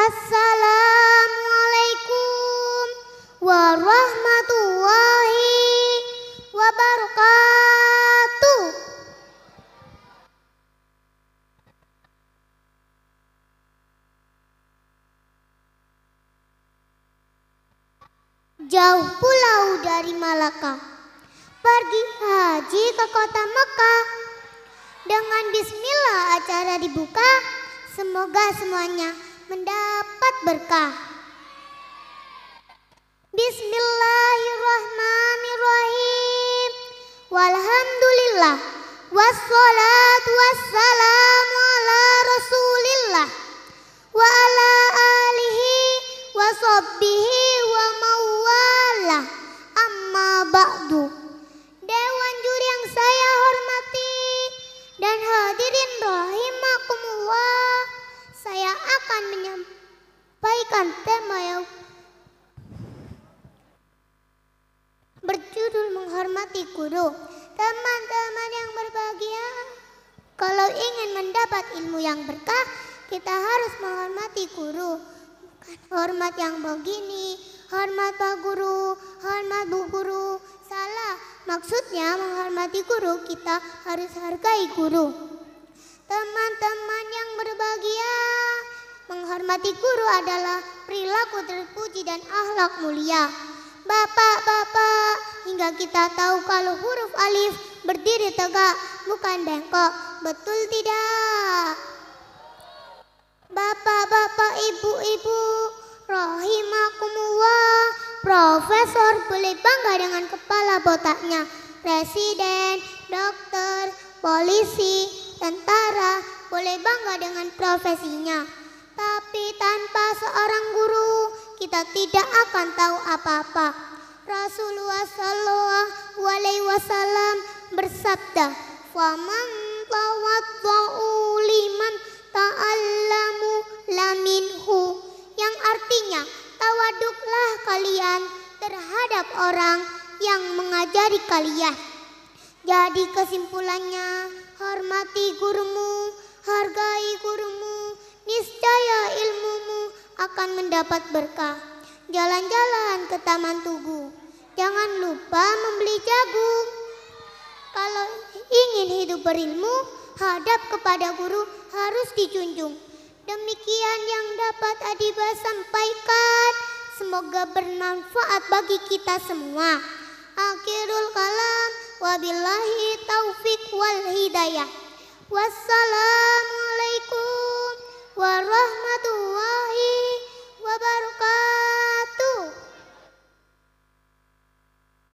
Assalamualaikum warahmatullahi wabarakatuh. Jauh pulau dari Malaka, pergi haji ke kota Mekah. Dengan bismillah acara dibuka, semoga semuanya mendapat berkah. Bismillahirrahmanirrahim. Walhamdulillah. Wassalatu wassalamu ala rasulillah. Wa ala alihi wa sabbihi. akan menyampaikan tema yang berjudul menghormati guru. Teman-teman yang berbahagia, kalau ingin mendapat ilmu yang berkah, kita harus menghormati guru. Bukan hormat yang begini, hormat Pak Guru, hormat Bu Guru. Salah, maksudnya menghormati guru, kita harus hargai guru. Teman-teman yang berbahagia, Menghormati guru adalah perilaku terpuji dan akhlak mulia. Bapak-bapak, hingga kita tahu kalau huruf alif berdiri tegak, bukan bengkok. Betul tidak? Bapak-bapak, ibu-ibu, rahimakumullah, profesor boleh bangga dengan kepala botaknya. Presiden, dokter, polisi, tentara boleh bangga dengan profesinya seorang guru, kita tidak akan tahu apa-apa. Rasulullah Shallallahu Alaihi Wasallam bersabda, "Faman tawadhu liman ta'allamu laminhu." Yang artinya, tawaduklah kalian terhadap orang yang mengajari kalian. Jadi kesimpulannya, hormati gurumu, hargai gurumu, niscaya ilmu akan mendapat berkah. Jalan-jalan ke Taman Tugu, jangan lupa membeli jagung. Kalau ingin hidup berilmu, hadap kepada guru harus dijunjung. Demikian yang dapat Adiba sampaikan. Semoga bermanfaat bagi kita semua. Akhirul kalam, wabillahi taufik wal hidayah. Wassalamualaikum warahmatullahi